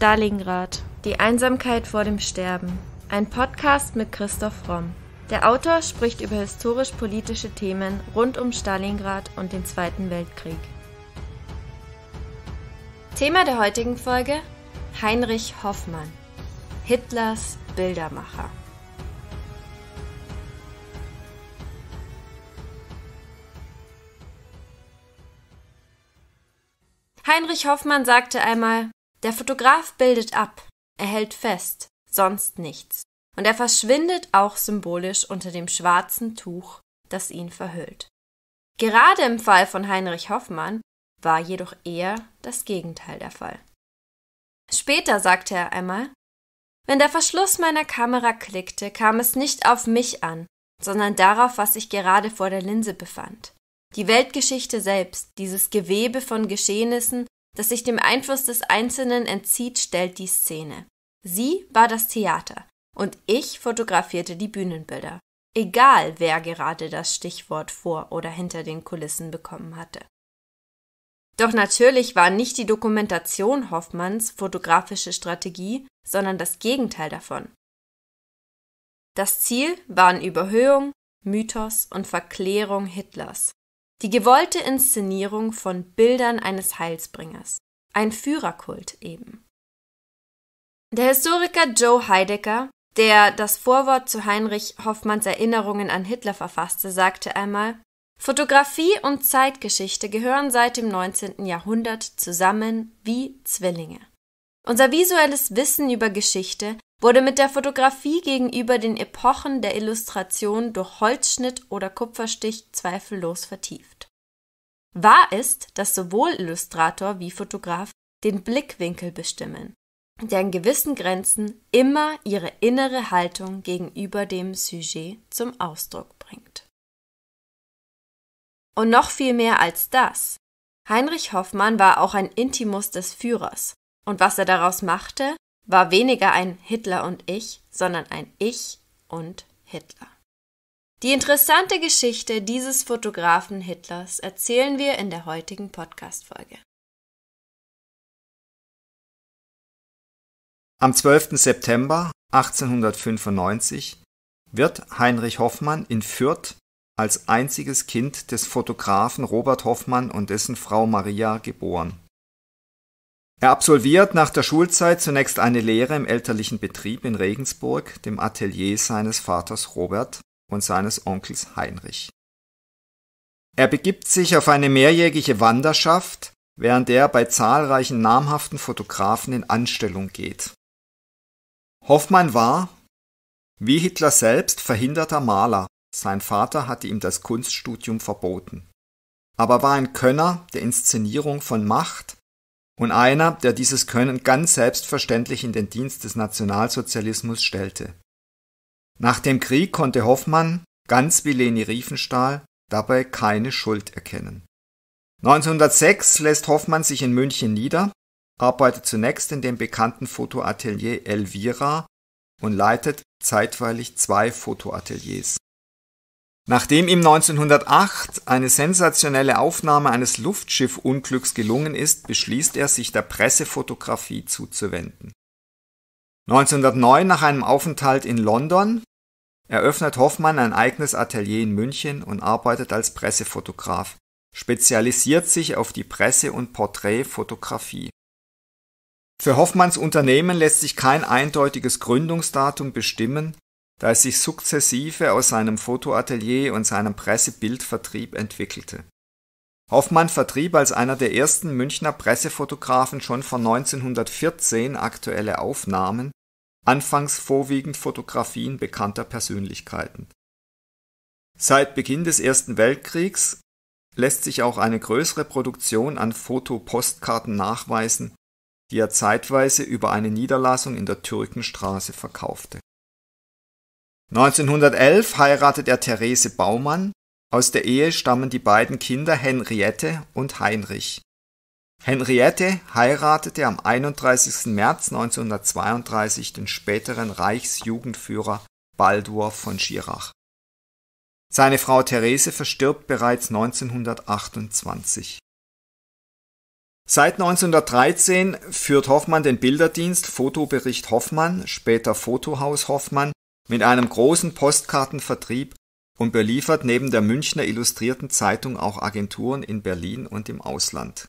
Stalingrad. Die Einsamkeit vor dem Sterben. Ein Podcast mit Christoph Romm. Der Autor spricht über historisch-politische Themen rund um Stalingrad und den Zweiten Weltkrieg. Thema der heutigen Folge: Heinrich Hoffmann, Hitlers Bildermacher. Heinrich Hoffmann sagte einmal, der Fotograf bildet ab, er hält fest, sonst nichts, und er verschwindet auch symbolisch unter dem schwarzen Tuch, das ihn verhüllt. Gerade im Fall von Heinrich Hoffmann war jedoch eher das Gegenteil der Fall. Später sagte er einmal Wenn der Verschluss meiner Kamera klickte, kam es nicht auf mich an, sondern darauf, was sich gerade vor der Linse befand. Die Weltgeschichte selbst, dieses Gewebe von Geschehnissen das sich dem Einfluss des Einzelnen entzieht, stellt die Szene. Sie war das Theater und ich fotografierte die Bühnenbilder. Egal, wer gerade das Stichwort vor oder hinter den Kulissen bekommen hatte. Doch natürlich war nicht die Dokumentation Hoffmanns fotografische Strategie, sondern das Gegenteil davon. Das Ziel waren Überhöhung, Mythos und Verklärung Hitlers. Die gewollte Inszenierung von Bildern eines Heilsbringers. Ein Führerkult eben. Der Historiker Joe Heidegger, der das Vorwort zu Heinrich Hoffmanns Erinnerungen an Hitler verfasste, sagte einmal Fotografie und Zeitgeschichte gehören seit dem 19. Jahrhundert zusammen wie Zwillinge. Unser visuelles Wissen über Geschichte wurde mit der Fotografie gegenüber den Epochen der Illustration durch Holzschnitt oder Kupferstich zweifellos vertieft. Wahr ist, dass sowohl Illustrator wie Fotograf den Blickwinkel bestimmen, der in gewissen Grenzen immer ihre innere Haltung gegenüber dem Sujet zum Ausdruck bringt. Und noch viel mehr als das. Heinrich Hoffmann war auch ein Intimus des Führers, und was er daraus machte, war weniger ein Hitler und ich, sondern ein Ich und Hitler. Die interessante Geschichte dieses Fotografen Hitlers erzählen wir in der heutigen Podcast-Folge. Am 12. September 1895 wird Heinrich Hoffmann in Fürth als einziges Kind des Fotografen Robert Hoffmann und dessen Frau Maria geboren. Er absolviert nach der Schulzeit zunächst eine Lehre im elterlichen Betrieb in Regensburg, dem Atelier seines Vaters Robert und seines Onkels Heinrich. Er begibt sich auf eine mehrjährige Wanderschaft, während er bei zahlreichen namhaften Fotografen in Anstellung geht. Hoffmann war, wie Hitler selbst, verhinderter Maler. Sein Vater hatte ihm das Kunststudium verboten. Aber war ein Könner der Inszenierung von Macht und einer, der dieses Können ganz selbstverständlich in den Dienst des Nationalsozialismus stellte. Nach dem Krieg konnte Hoffmann, ganz wie Leni Riefenstahl, dabei keine Schuld erkennen. 1906 lässt Hoffmann sich in München nieder, arbeitet zunächst in dem bekannten Fotoatelier Elvira und leitet zeitweilig zwei Fotoateliers. Nachdem ihm 1908 eine sensationelle Aufnahme eines Luftschiffunglücks gelungen ist, beschließt er, sich der Pressefotografie zuzuwenden. 1909, nach einem Aufenthalt in London, eröffnet Hoffmann ein eigenes Atelier in München und arbeitet als Pressefotograf, spezialisiert sich auf die Presse- und Porträtfotografie. Für Hoffmanns Unternehmen lässt sich kein eindeutiges Gründungsdatum bestimmen, da es sich sukzessive aus seinem Fotoatelier und seinem Pressebildvertrieb entwickelte. Hoffmann vertrieb als einer der ersten Münchner Pressefotografen schon von 1914 aktuelle Aufnahmen, anfangs vorwiegend Fotografien bekannter Persönlichkeiten. Seit Beginn des Ersten Weltkriegs lässt sich auch eine größere Produktion an Fotopostkarten nachweisen, die er zeitweise über eine Niederlassung in der Türkenstraße verkaufte 1911 heiratet er Therese Baumann. Aus der Ehe stammen die beiden Kinder Henriette und Heinrich. Henriette heiratete am 31. März 1932 den späteren Reichsjugendführer Baldur von Schirach. Seine Frau Therese verstirbt bereits 1928. Seit 1913 führt Hoffmann den Bilderdienst Fotobericht Hoffmann, später Fotohaus Hoffmann, mit einem großen Postkartenvertrieb und beliefert neben der Münchner Illustrierten Zeitung auch Agenturen in Berlin und im Ausland.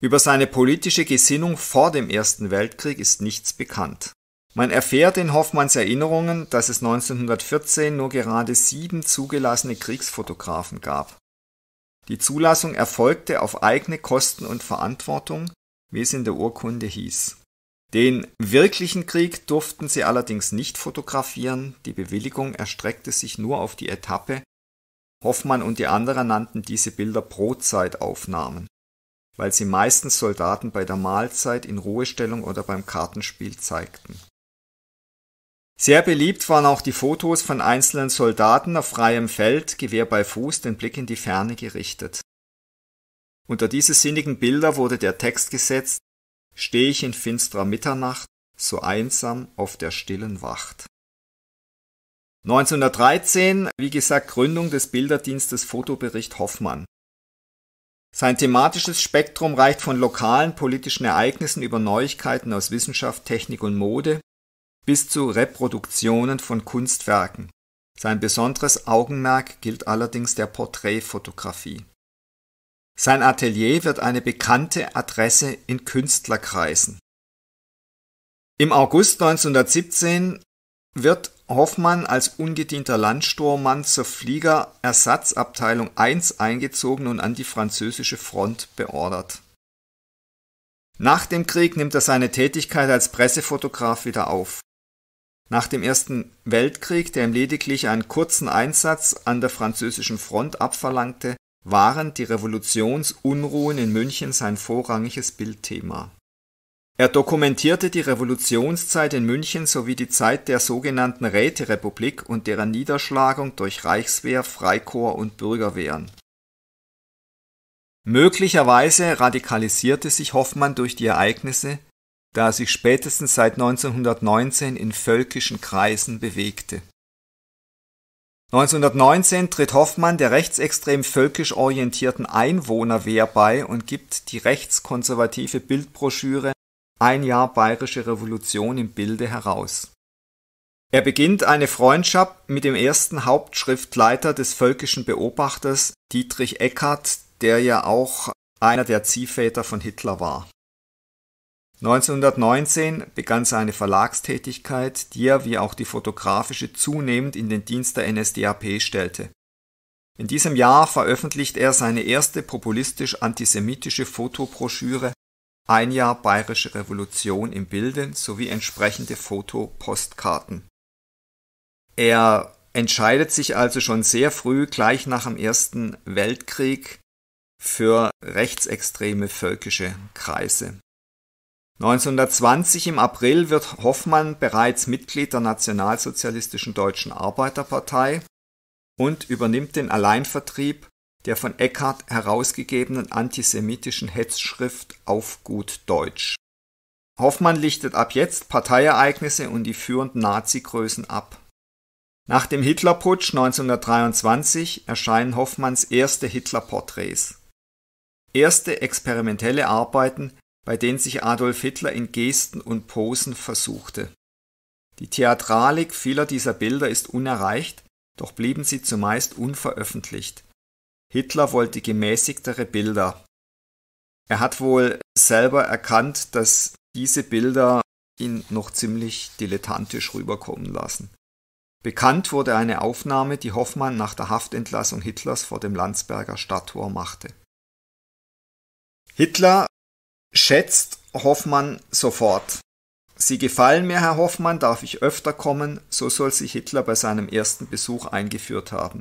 Über seine politische Gesinnung vor dem Ersten Weltkrieg ist nichts bekannt. Man erfährt in Hoffmanns Erinnerungen, dass es 1914 nur gerade sieben zugelassene Kriegsfotografen gab. Die Zulassung erfolgte auf eigene Kosten und Verantwortung, wie es in der Urkunde hieß. Den wirklichen Krieg durften sie allerdings nicht fotografieren, die Bewilligung erstreckte sich nur auf die Etappe. Hoffmann und die anderen nannten diese Bilder Brotzeitaufnahmen, weil sie meistens Soldaten bei der Mahlzeit in Ruhestellung oder beim Kartenspiel zeigten. Sehr beliebt waren auch die Fotos von einzelnen Soldaten auf freiem Feld, Gewehr bei Fuß, den Blick in die Ferne gerichtet. Unter diese sinnigen Bilder wurde der Text gesetzt, Steh ich in finstrer Mitternacht, so einsam auf der stillen Wacht. 1913, wie gesagt, Gründung des Bilderdienstes Fotobericht Hoffmann. Sein thematisches Spektrum reicht von lokalen politischen Ereignissen über Neuigkeiten aus Wissenschaft, Technik und Mode bis zu Reproduktionen von Kunstwerken. Sein besonderes Augenmerk gilt allerdings der Porträtfotografie. Sein Atelier wird eine bekannte Adresse in Künstlerkreisen. Im August 1917 wird Hoffmann als ungedienter Landsturmmann zur Fliegerersatzabteilung 1 eingezogen und an die französische Front beordert. Nach dem Krieg nimmt er seine Tätigkeit als Pressefotograf wieder auf. Nach dem Ersten Weltkrieg, der ihm lediglich einen kurzen Einsatz an der französischen Front abverlangte, waren die Revolutionsunruhen in München sein vorrangiges Bildthema. Er dokumentierte die Revolutionszeit in München sowie die Zeit der sogenannten Räterepublik und deren Niederschlagung durch Reichswehr, Freikorps und Bürgerwehren. Möglicherweise radikalisierte sich Hoffmann durch die Ereignisse, da er sich spätestens seit 1919 in völkischen Kreisen bewegte 1919 tritt Hoffmann der rechtsextrem völkisch orientierten Einwohnerwehr bei und gibt die rechtskonservative Bildbroschüre Ein Jahr Bayerische Revolution im Bilde heraus. Er beginnt eine Freundschaft mit dem ersten Hauptschriftleiter des völkischen Beobachters Dietrich Eckart, der ja auch einer der Ziehväter von Hitler war. 1919 begann seine Verlagstätigkeit, die er wie auch die fotografische zunehmend in den Dienst der NSDAP stellte. In diesem Jahr veröffentlicht er seine erste populistisch-antisemitische Fotobroschüre Ein Jahr Bayerische Revolution im Bilde sowie entsprechende Fotopostkarten. Er entscheidet sich also schon sehr früh, gleich nach dem Ersten Weltkrieg, für rechtsextreme völkische Kreise. 1920 im April wird Hoffmann bereits Mitglied der Nationalsozialistischen Deutschen Arbeiterpartei und übernimmt den Alleinvertrieb der von Eckhart herausgegebenen antisemitischen Hetzschrift auf gut Deutsch. Hoffmann lichtet ab jetzt Parteiereignisse und die führenden Nazi-Größen ab. Nach dem Hitlerputsch 1923 erscheinen Hoffmanns erste Hitlerporträts. Erste experimentelle Arbeiten bei denen sich Adolf Hitler in Gesten und Posen versuchte. Die Theatralik vieler dieser Bilder ist unerreicht, doch blieben sie zumeist unveröffentlicht. Hitler wollte gemäßigtere Bilder. Er hat wohl selber erkannt, dass diese Bilder ihn noch ziemlich dilettantisch rüberkommen lassen. Bekannt wurde eine Aufnahme, die Hoffmann nach der Haftentlassung Hitlers vor dem Landsberger Stadttor machte. Hitler schätzt Hoffmann sofort. Sie gefallen mir, Herr Hoffmann, darf ich öfter kommen, so soll sich Hitler bei seinem ersten Besuch eingeführt haben.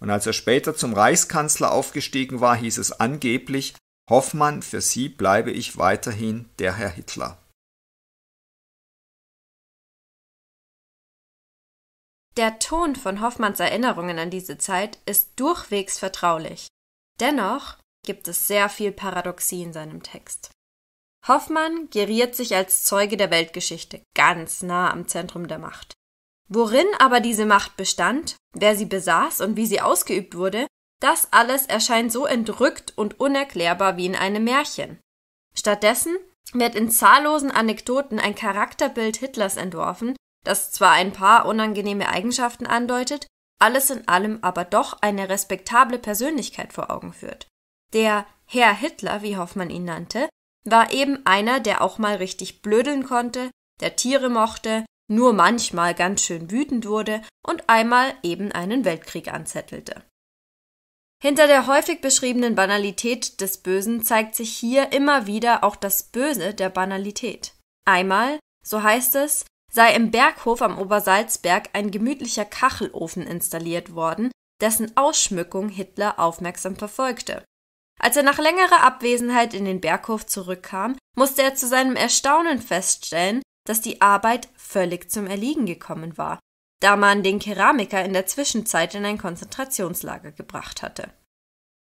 Und als er später zum Reichskanzler aufgestiegen war, hieß es angeblich, Hoffmann, für Sie bleibe ich weiterhin der Herr Hitler. Der Ton von Hoffmanns Erinnerungen an diese Zeit ist durchwegs vertraulich. Dennoch gibt es sehr viel Paradoxie in seinem Text. Hoffmann geriert sich als Zeuge der Weltgeschichte ganz nah am Zentrum der Macht. Worin aber diese Macht bestand, wer sie besaß und wie sie ausgeübt wurde, das alles erscheint so entrückt und unerklärbar wie in einem Märchen. Stattdessen wird in zahllosen Anekdoten ein Charakterbild Hitlers entworfen, das zwar ein paar unangenehme Eigenschaften andeutet, alles in allem aber doch eine respektable Persönlichkeit vor Augen führt. Der Herr Hitler, wie Hoffmann ihn nannte, war eben einer, der auch mal richtig blödeln konnte, der Tiere mochte, nur manchmal ganz schön wütend wurde und einmal eben einen Weltkrieg anzettelte. Hinter der häufig beschriebenen Banalität des Bösen zeigt sich hier immer wieder auch das Böse der Banalität. Einmal, so heißt es, sei im Berghof am Obersalzberg ein gemütlicher Kachelofen installiert worden, dessen Ausschmückung Hitler aufmerksam verfolgte. Als er nach längerer Abwesenheit in den Berghof zurückkam, musste er zu seinem Erstaunen feststellen, dass die Arbeit völlig zum Erliegen gekommen war, da man den Keramiker in der Zwischenzeit in ein Konzentrationslager gebracht hatte.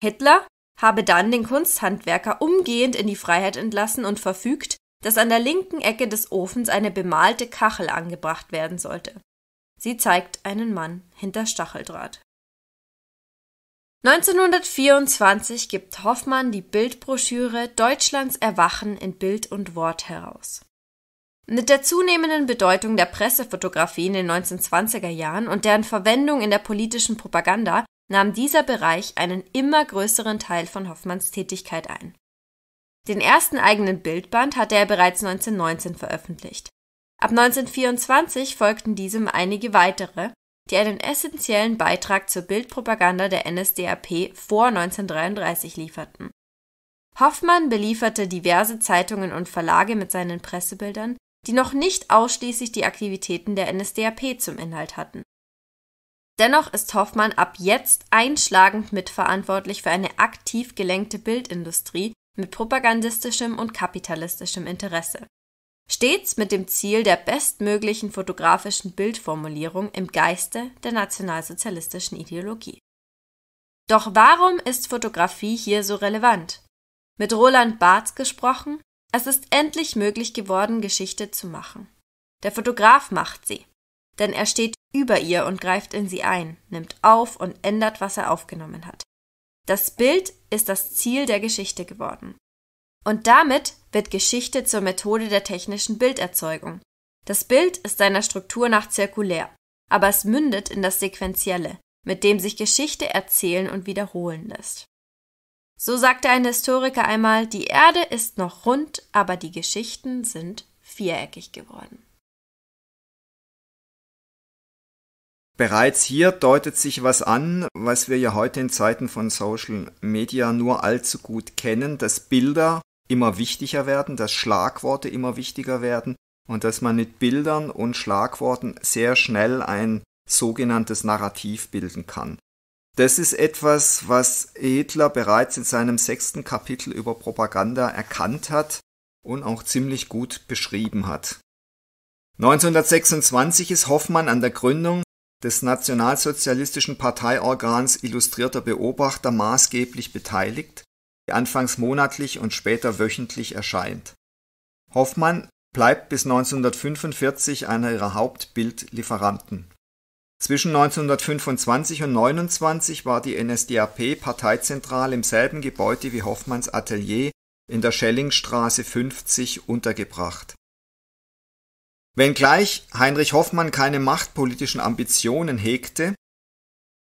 Hitler habe dann den Kunsthandwerker umgehend in die Freiheit entlassen und verfügt, dass an der linken Ecke des Ofens eine bemalte Kachel angebracht werden sollte. Sie zeigt einen Mann hinter Stacheldraht. 1924 gibt Hoffmann die Bildbroschüre Deutschlands Erwachen in Bild und Wort heraus. Mit der zunehmenden Bedeutung der Pressefotografie in den 1920er Jahren und deren Verwendung in der politischen Propaganda nahm dieser Bereich einen immer größeren Teil von Hoffmanns Tätigkeit ein. Den ersten eigenen Bildband hatte er bereits 1919 veröffentlicht. Ab 1924 folgten diesem einige weitere die einen essentiellen Beitrag zur Bildpropaganda der NSDAP vor 1933 lieferten. Hoffmann belieferte diverse Zeitungen und Verlage mit seinen Pressebildern, die noch nicht ausschließlich die Aktivitäten der NSDAP zum Inhalt hatten. Dennoch ist Hoffmann ab jetzt einschlagend mitverantwortlich für eine aktiv gelenkte Bildindustrie mit propagandistischem und kapitalistischem Interesse stets mit dem Ziel der bestmöglichen fotografischen Bildformulierung im Geiste der nationalsozialistischen Ideologie. Doch warum ist Fotografie hier so relevant? Mit Roland Barth gesprochen, es ist endlich möglich geworden, Geschichte zu machen. Der Fotograf macht sie, denn er steht über ihr und greift in sie ein, nimmt auf und ändert, was er aufgenommen hat. Das Bild ist das Ziel der Geschichte geworden. Und damit wird Geschichte zur Methode der technischen Bilderzeugung. Das Bild ist seiner Struktur nach zirkulär, aber es mündet in das Sequentielle, mit dem sich Geschichte erzählen und wiederholen lässt. So sagte ein Historiker einmal, die Erde ist noch rund, aber die Geschichten sind viereckig geworden. Bereits hier deutet sich was an, was wir ja heute in Zeiten von Social Media nur allzu gut kennen, dass Bilder immer wichtiger werden, dass Schlagworte immer wichtiger werden und dass man mit Bildern und Schlagworten sehr schnell ein sogenanntes Narrativ bilden kann. Das ist etwas, was Hitler bereits in seinem sechsten Kapitel über Propaganda erkannt hat und auch ziemlich gut beschrieben hat. 1926 ist Hoffmann an der Gründung des nationalsozialistischen Parteiorgans Illustrierter Beobachter maßgeblich beteiligt die anfangs monatlich und später wöchentlich erscheint. Hoffmann bleibt bis 1945 einer ihrer Hauptbildlieferanten. Zwischen 1925 und 1929 war die NSDAP parteizentrale im selben Gebäude wie Hoffmanns Atelier in der Schellingstraße 50 untergebracht. Wenngleich Heinrich Hoffmann keine machtpolitischen Ambitionen hegte,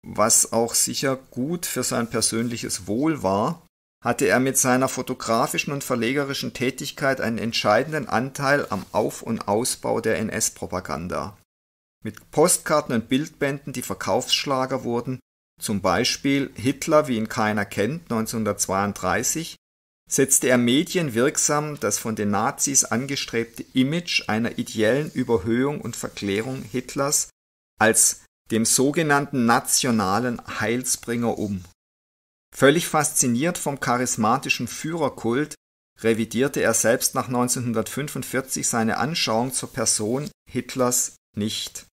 was auch sicher gut für sein persönliches Wohl war, hatte er mit seiner fotografischen und verlegerischen Tätigkeit einen entscheidenden Anteil am Auf- und Ausbau der NS-Propaganda. Mit Postkarten und Bildbänden, die Verkaufsschlager wurden, zum Beispiel Hitler wie ihn keiner kennt 1932, setzte er medienwirksam das von den Nazis angestrebte Image einer ideellen Überhöhung und Verklärung Hitlers als dem sogenannten nationalen Heilsbringer um. Völlig fasziniert vom charismatischen Führerkult revidierte er selbst nach 1945 seine Anschauung zur Person Hitlers nicht.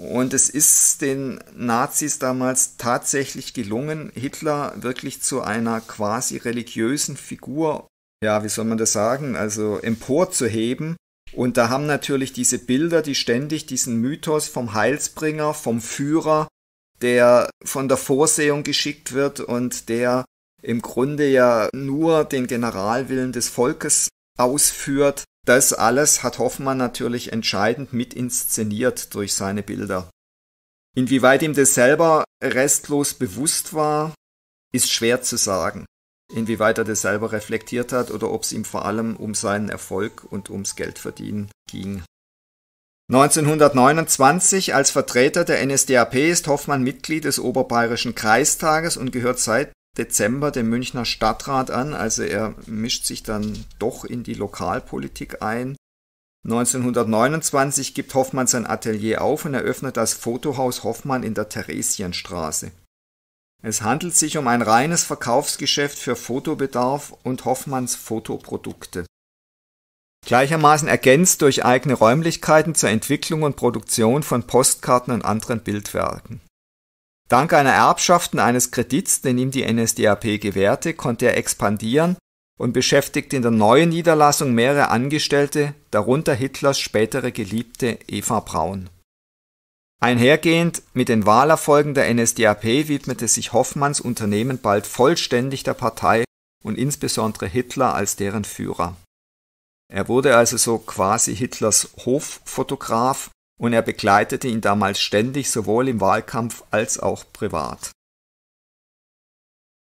Und es ist den Nazis damals tatsächlich gelungen, Hitler wirklich zu einer quasi religiösen Figur, ja, wie soll man das sagen, also emporzuheben. Und da haben natürlich diese Bilder, die ständig diesen Mythos vom Heilsbringer, vom Führer, der von der Vorsehung geschickt wird und der im Grunde ja nur den Generalwillen des Volkes ausführt. Das alles hat Hoffmann natürlich entscheidend mit inszeniert durch seine Bilder. Inwieweit ihm das selber restlos bewusst war, ist schwer zu sagen. Inwieweit er das selber reflektiert hat oder ob es ihm vor allem um seinen Erfolg und ums Geldverdienen ging. 1929 als Vertreter der NSDAP ist Hoffmann Mitglied des Oberbayerischen Kreistages und gehört seit Dezember dem Münchner Stadtrat an, also er mischt sich dann doch in die Lokalpolitik ein. 1929 gibt Hoffmann sein Atelier auf und eröffnet das Fotohaus Hoffmann in der Theresienstraße. Es handelt sich um ein reines Verkaufsgeschäft für Fotobedarf und Hoffmanns Fotoprodukte. Gleichermaßen ergänzt durch eigene Räumlichkeiten zur Entwicklung und Produktion von Postkarten und anderen Bildwerken. Dank einer Erbschaft und eines Kredits, den ihm die NSDAP gewährte, konnte er expandieren und beschäftigte in der neuen Niederlassung mehrere Angestellte, darunter Hitlers spätere Geliebte Eva Braun. Einhergehend mit den Wahlerfolgen der NSDAP widmete sich Hoffmanns Unternehmen bald vollständig der Partei und insbesondere Hitler als deren Führer er wurde also so quasi Hitlers Hoffotograf und er begleitete ihn damals ständig sowohl im Wahlkampf als auch privat.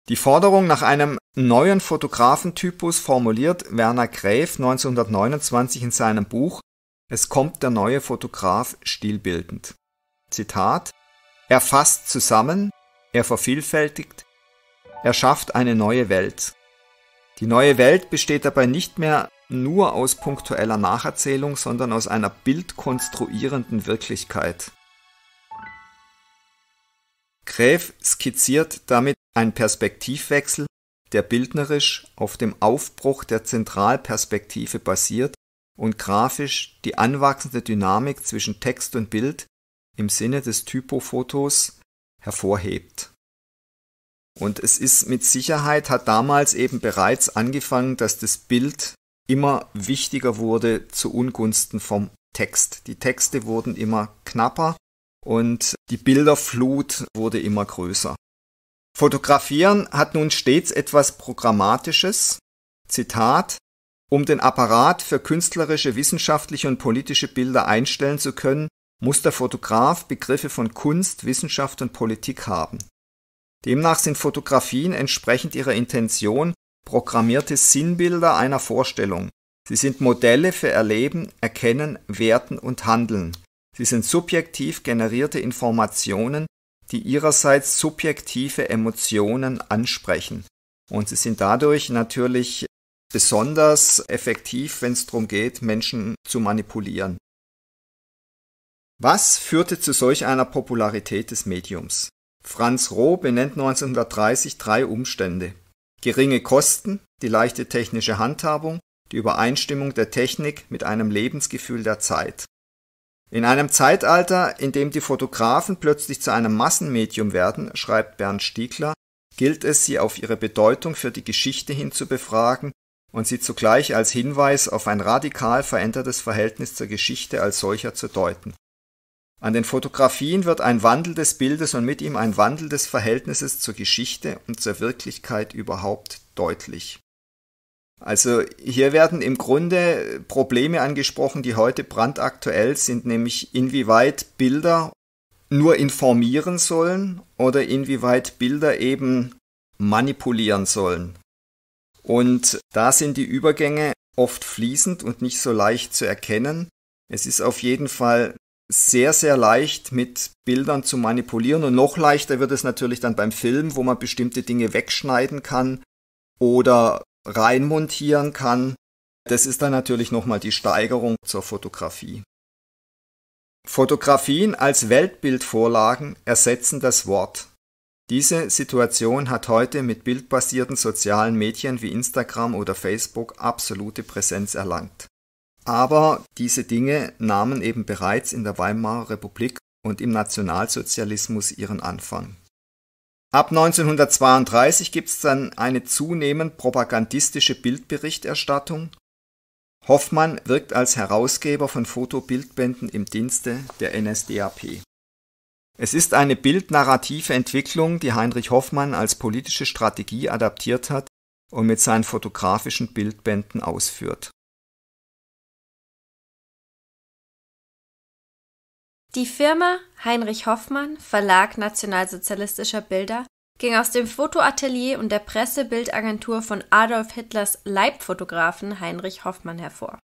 Die Forderung nach einem neuen Fotografentypus formuliert Werner Gräf 1929 in seinem Buch Es kommt der neue Fotograf stilbildend. Zitat Er fasst zusammen, er vervielfältigt, er schafft eine neue Welt. Die neue Welt besteht dabei nicht mehr nur aus punktueller Nacherzählung, sondern aus einer bildkonstruierenden Wirklichkeit. Gräf skizziert damit einen Perspektivwechsel, der bildnerisch auf dem Aufbruch der Zentralperspektive basiert und grafisch die anwachsende Dynamik zwischen Text und Bild im Sinne des Typofotos hervorhebt. Und es ist mit Sicherheit, hat damals eben bereits angefangen, dass das Bild immer wichtiger wurde zu Ungunsten vom Text. Die Texte wurden immer knapper und die Bilderflut wurde immer größer. Fotografieren hat nun stets etwas Programmatisches. Zitat, um den Apparat für künstlerische, wissenschaftliche und politische Bilder einstellen zu können, muss der Fotograf Begriffe von Kunst, Wissenschaft und Politik haben. Demnach sind Fotografien entsprechend ihrer Intention programmierte Sinnbilder einer Vorstellung. Sie sind Modelle für Erleben, Erkennen, Werten und Handeln. Sie sind subjektiv generierte Informationen, die ihrerseits subjektive Emotionen ansprechen. Und sie sind dadurch natürlich besonders effektiv, wenn es darum geht, Menschen zu manipulieren. Was führte zu solch einer Popularität des Mediums? Franz Roh benennt 1930 drei Umstände. Geringe Kosten, die leichte technische Handhabung, die Übereinstimmung der Technik mit einem Lebensgefühl der Zeit. In einem Zeitalter, in dem die Fotografen plötzlich zu einem Massenmedium werden, schreibt Bernd Stiegler, gilt es, sie auf ihre Bedeutung für die Geschichte hin zu befragen und sie zugleich als Hinweis auf ein radikal verändertes Verhältnis zur Geschichte als solcher zu deuten. An den Fotografien wird ein Wandel des Bildes und mit ihm ein Wandel des Verhältnisses zur Geschichte und zur Wirklichkeit überhaupt deutlich. Also hier werden im Grunde Probleme angesprochen, die heute brandaktuell sind, nämlich inwieweit Bilder nur informieren sollen oder inwieweit Bilder eben manipulieren sollen. Und da sind die Übergänge oft fließend und nicht so leicht zu erkennen. Es ist auf jeden Fall sehr, sehr leicht mit Bildern zu manipulieren. Und noch leichter wird es natürlich dann beim Film, wo man bestimmte Dinge wegschneiden kann oder reinmontieren kann. Das ist dann natürlich nochmal die Steigerung zur Fotografie. Fotografien als Weltbildvorlagen ersetzen das Wort. Diese Situation hat heute mit bildbasierten sozialen Medien wie Instagram oder Facebook absolute Präsenz erlangt. Aber diese Dinge nahmen eben bereits in der Weimarer Republik und im Nationalsozialismus ihren Anfang. Ab 1932 gibt es dann eine zunehmend propagandistische Bildberichterstattung. Hoffmann wirkt als Herausgeber von Fotobildbänden im Dienste der NSDAP. Es ist eine bildnarrative Entwicklung, die Heinrich Hoffmann als politische Strategie adaptiert hat und mit seinen fotografischen Bildbänden ausführt. Die Firma Heinrich Hoffmann, Verlag nationalsozialistischer Bilder, ging aus dem Fotoatelier und der Pressebildagentur von Adolf Hitlers Leibfotografen Heinrich Hoffmann hervor.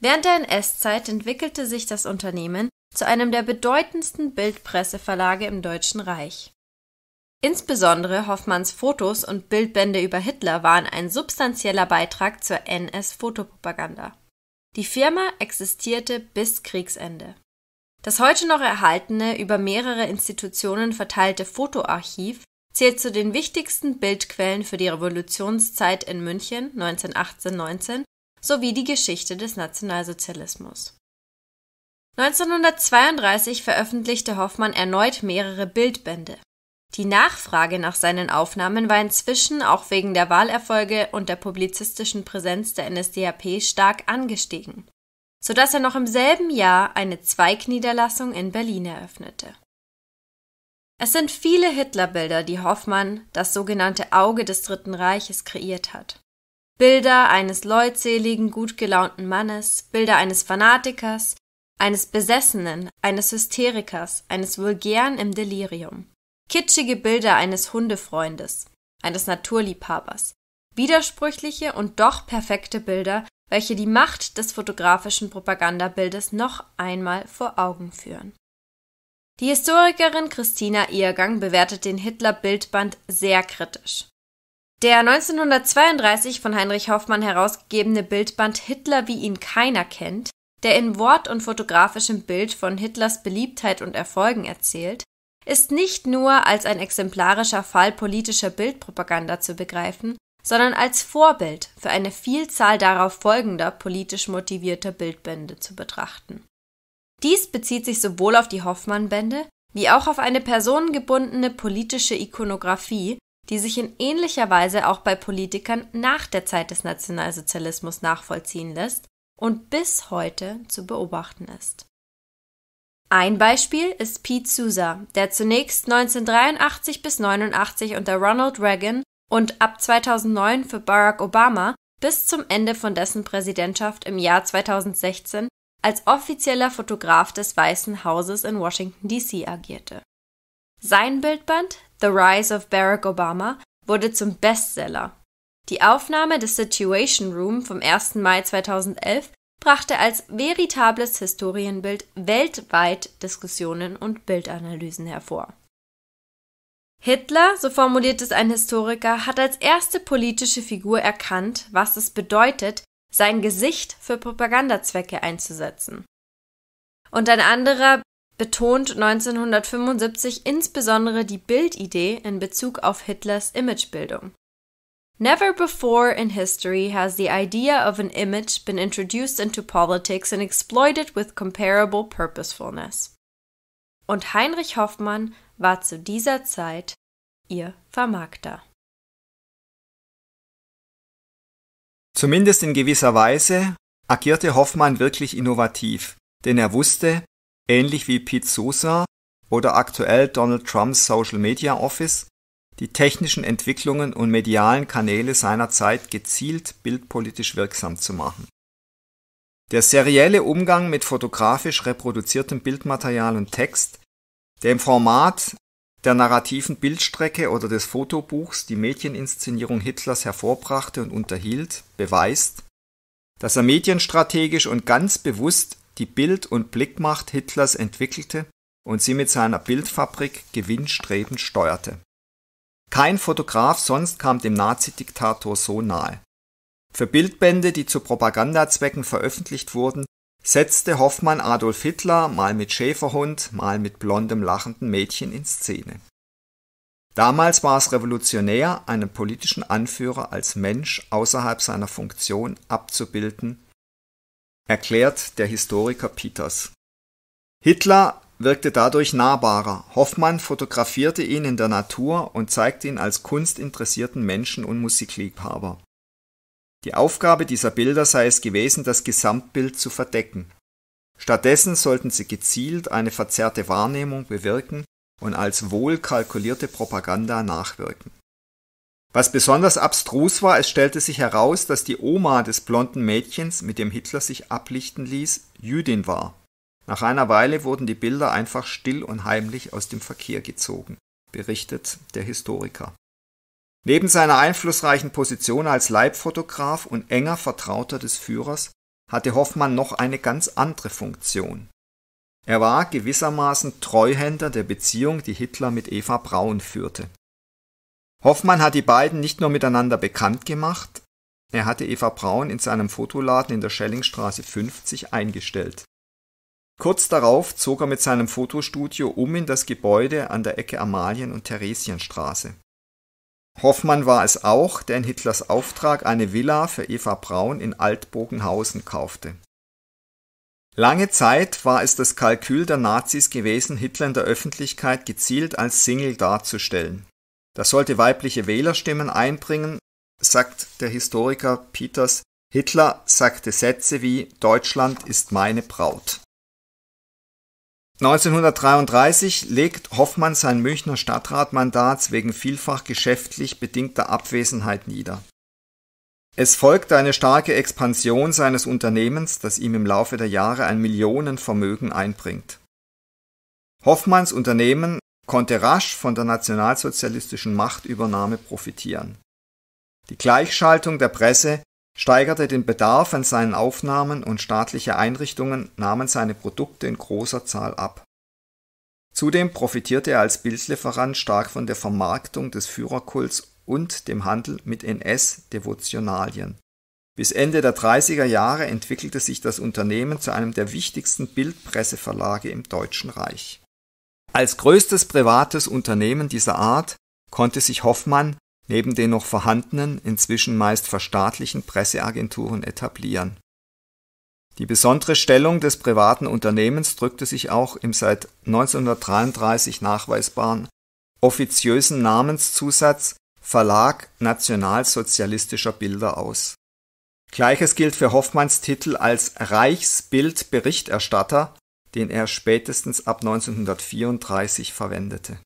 Während der NS-Zeit entwickelte sich das Unternehmen zu einem der bedeutendsten Bildpresseverlage im Deutschen Reich. Insbesondere Hoffmanns Fotos und Bildbände über Hitler waren ein substanzieller Beitrag zur NS-Fotopropaganda. Die Firma existierte bis Kriegsende das heute noch erhaltene, über mehrere Institutionen verteilte Fotoarchiv zählt zu den wichtigsten Bildquellen für die Revolutionszeit in München 1918-19 sowie die Geschichte des Nationalsozialismus. 1932 veröffentlichte Hoffmann erneut mehrere Bildbände. Die Nachfrage nach seinen Aufnahmen war inzwischen auch wegen der Wahlerfolge und der publizistischen Präsenz der NSDAP stark angestiegen sodass er noch im selben Jahr eine Zweigniederlassung in Berlin eröffnete. Es sind viele Hitlerbilder, die Hoffmann, das sogenannte Auge des Dritten Reiches, kreiert hat. Bilder eines leutseligen, gut gelaunten Mannes, Bilder eines Fanatikers, eines Besessenen, eines Hysterikers, eines Vulgären im Delirium. Kitschige Bilder eines Hundefreundes, eines Naturliebhabers. Widersprüchliche und doch perfekte Bilder, welche die Macht des fotografischen Propagandabildes noch einmal vor Augen führen. Die Historikerin Christina Irgang bewertet den Hitler-Bildband sehr kritisch. Der 1932 von Heinrich Hoffmann herausgegebene Bildband Hitler wie ihn keiner kennt, der in Wort und fotografischem Bild von Hitlers Beliebtheit und Erfolgen erzählt, ist nicht nur als ein exemplarischer Fall politischer Bildpropaganda zu begreifen, sondern als Vorbild für eine Vielzahl darauf folgender politisch motivierter Bildbände zu betrachten. Dies bezieht sich sowohl auf die Hoffmann-Bände wie auch auf eine personengebundene politische Ikonographie, die sich in ähnlicher Weise auch bei Politikern nach der Zeit des Nationalsozialismus nachvollziehen lässt und bis heute zu beobachten ist. Ein Beispiel ist Pete Souza, der zunächst 1983 bis 89 unter Ronald Reagan und ab 2009 für Barack Obama bis zum Ende von dessen Präsidentschaft im Jahr 2016 als offizieller Fotograf des Weißen Hauses in Washington, D.C. agierte. Sein Bildband The Rise of Barack Obama wurde zum Bestseller. Die Aufnahme des Situation Room vom 1. Mai 2011 brachte als veritables Historienbild weltweit Diskussionen und Bildanalysen hervor Hitler, so formuliert es ein Historiker, hat als erste politische Figur erkannt, was es bedeutet, sein Gesicht für Propagandazwecke einzusetzen. Und ein anderer betont 1975 insbesondere die Bildidee in Bezug auf Hitlers Imagebildung. Never before in history has the idea of an image been introduced into politics and exploited with comparable purposefulness. Und Heinrich Hoffmann war zu dieser Zeit ihr Vermarkter. Zumindest in gewisser Weise agierte Hoffmann wirklich innovativ, denn er wusste, ähnlich wie Pete Sousa oder aktuell Donald Trumps Social Media Office, die technischen Entwicklungen und medialen Kanäle seiner Zeit gezielt bildpolitisch wirksam zu machen. Der serielle Umgang mit fotografisch reproduziertem Bildmaterial und Text dem Format der narrativen Bildstrecke oder des Fotobuchs die Medieninszenierung Hitlers hervorbrachte und unterhielt, beweist, dass er medienstrategisch und ganz bewusst die Bild- und Blickmacht Hitlers entwickelte und sie mit seiner Bildfabrik gewinnstrebend steuerte. Kein Fotograf sonst kam dem Nazidiktator so nahe. Für Bildbände, die zu Propagandazwecken veröffentlicht wurden, setzte Hoffmann Adolf Hitler mal mit Schäferhund, mal mit blondem lachenden Mädchen in Szene. Damals war es revolutionär, einen politischen Anführer als Mensch außerhalb seiner Funktion abzubilden, erklärt der Historiker Peters. Hitler wirkte dadurch nahbarer. Hoffmann fotografierte ihn in der Natur und zeigte ihn als kunstinteressierten Menschen und Musikliebhaber. Die Aufgabe dieser Bilder sei es gewesen, das Gesamtbild zu verdecken. Stattdessen sollten sie gezielt eine verzerrte Wahrnehmung bewirken und als wohlkalkulierte Propaganda nachwirken. Was besonders abstrus war, es stellte sich heraus, dass die Oma des blonden Mädchens, mit dem Hitler sich ablichten ließ, Jüdin war. Nach einer Weile wurden die Bilder einfach still und heimlich aus dem Verkehr gezogen, berichtet der Historiker. Neben seiner einflussreichen Position als Leibfotograf und enger Vertrauter des Führers hatte Hoffmann noch eine ganz andere Funktion. Er war gewissermaßen Treuhänder der Beziehung, die Hitler mit Eva Braun führte. Hoffmann hat die beiden nicht nur miteinander bekannt gemacht, er hatte Eva Braun in seinem Fotoladen in der Schellingstraße 50 eingestellt. Kurz darauf zog er mit seinem Fotostudio um in das Gebäude an der Ecke Amalien- und Theresienstraße. Hoffmann war es auch, der in Hitlers Auftrag eine Villa für Eva Braun in Altbogenhausen kaufte. Lange Zeit war es das Kalkül der Nazis gewesen, Hitler in der Öffentlichkeit gezielt als Single darzustellen. Das sollte weibliche Wählerstimmen einbringen, sagt der Historiker Peters. Hitler sagte Sätze wie Deutschland ist meine Braut. 1933 legt Hoffmann sein Münchner Stadtratmandat wegen vielfach geschäftlich bedingter Abwesenheit nieder. Es folgte eine starke Expansion seines Unternehmens, das ihm im Laufe der Jahre ein Millionenvermögen einbringt. Hoffmanns Unternehmen konnte rasch von der nationalsozialistischen Machtübernahme profitieren. Die Gleichschaltung der Presse steigerte den Bedarf an seinen Aufnahmen und staatliche Einrichtungen nahmen seine Produkte in großer Zahl ab. Zudem profitierte er als Bildlieferant stark von der Vermarktung des Führerkults und dem Handel mit NS-Devotionalien. Bis Ende der 30er Jahre entwickelte sich das Unternehmen zu einem der wichtigsten Bildpresseverlage im Deutschen Reich. Als größtes privates Unternehmen dieser Art konnte sich Hoffmann neben den noch vorhandenen, inzwischen meist verstaatlichen Presseagenturen etablieren. Die besondere Stellung des privaten Unternehmens drückte sich auch im seit 1933 nachweisbaren offiziösen Namenszusatz Verlag nationalsozialistischer Bilder aus. Gleiches gilt für Hoffmanns Titel als Reichsbildberichterstatter, den er spätestens ab 1934 verwendete.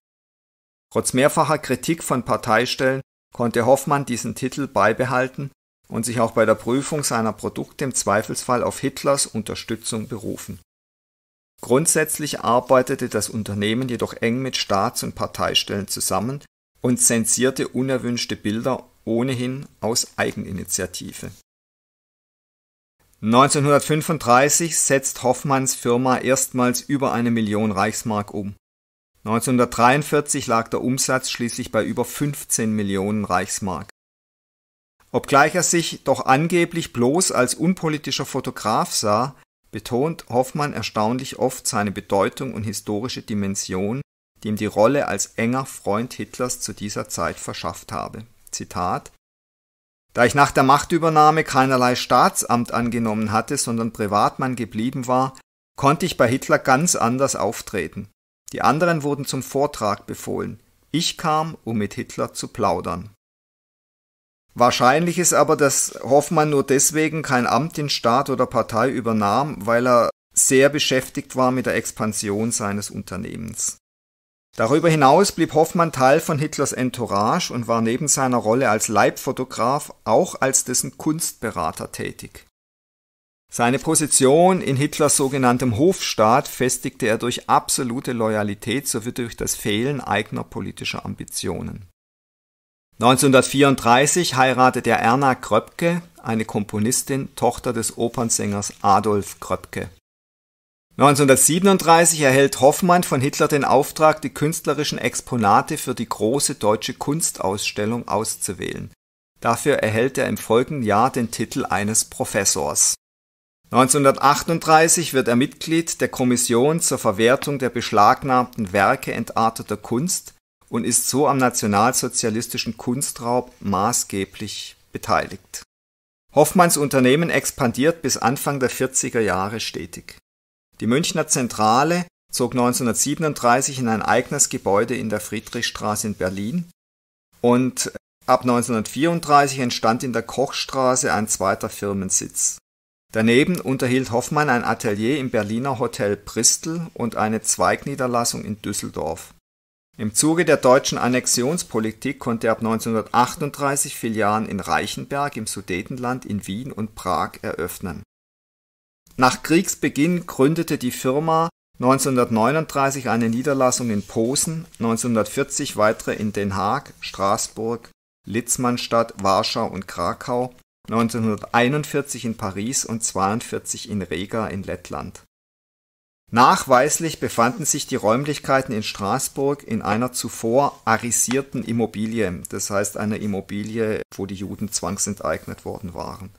Trotz mehrfacher Kritik von Parteistellen konnte Hoffmann diesen Titel beibehalten und sich auch bei der Prüfung seiner Produkte im Zweifelsfall auf Hitlers Unterstützung berufen. Grundsätzlich arbeitete das Unternehmen jedoch eng mit Staats- und Parteistellen zusammen und zensierte unerwünschte Bilder ohnehin aus Eigeninitiative. 1935 setzt Hoffmanns Firma erstmals über eine Million Reichsmark um. 1943 lag der Umsatz schließlich bei über 15 Millionen Reichsmark. Obgleich er sich doch angeblich bloß als unpolitischer Fotograf sah, betont Hoffmann erstaunlich oft seine Bedeutung und historische Dimension, die ihm die Rolle als enger Freund Hitlers zu dieser Zeit verschafft habe. Zitat Da ich nach der Machtübernahme keinerlei Staatsamt angenommen hatte, sondern Privatmann geblieben war, konnte ich bei Hitler ganz anders auftreten. Die anderen wurden zum Vortrag befohlen. Ich kam, um mit Hitler zu plaudern. Wahrscheinlich ist aber, dass Hoffmann nur deswegen kein Amt in Staat oder Partei übernahm, weil er sehr beschäftigt war mit der Expansion seines Unternehmens. Darüber hinaus blieb Hoffmann Teil von Hitlers Entourage und war neben seiner Rolle als Leibfotograf auch als dessen Kunstberater tätig. Seine Position in Hitlers sogenanntem Hofstaat festigte er durch absolute Loyalität sowie durch das Fehlen eigener politischer Ambitionen. 1934 heiratet er Erna Kröpke, eine Komponistin, Tochter des Opernsängers Adolf Kröpke. 1937 erhält Hoffmann von Hitler den Auftrag, die künstlerischen Exponate für die große deutsche Kunstausstellung auszuwählen. Dafür erhält er im folgenden Jahr den Titel eines Professors. 1938 wird er Mitglied der Kommission zur Verwertung der beschlagnahmten Werke entarteter Kunst und ist so am nationalsozialistischen Kunstraub maßgeblich beteiligt. Hoffmanns Unternehmen expandiert bis Anfang der 40er Jahre stetig. Die Münchner Zentrale zog 1937 in ein eigenes Gebäude in der Friedrichstraße in Berlin und ab 1934 entstand in der Kochstraße ein zweiter Firmensitz. Daneben unterhielt Hoffmann ein Atelier im Berliner Hotel Bristol und eine Zweigniederlassung in Düsseldorf. Im Zuge der deutschen Annexionspolitik konnte er ab 1938 Filialen in Reichenberg im Sudetenland, in Wien und Prag eröffnen. Nach Kriegsbeginn gründete die Firma 1939 eine Niederlassung in Posen, 1940 weitere in Den Haag, Straßburg, Litzmannstadt, Warschau und Krakau 1941 in Paris und 1942 in Riga in Lettland. Nachweislich befanden sich die Räumlichkeiten in Straßburg in einer zuvor arisierten Immobilie, das heißt einer Immobilie, wo die Juden zwangsenteignet worden waren.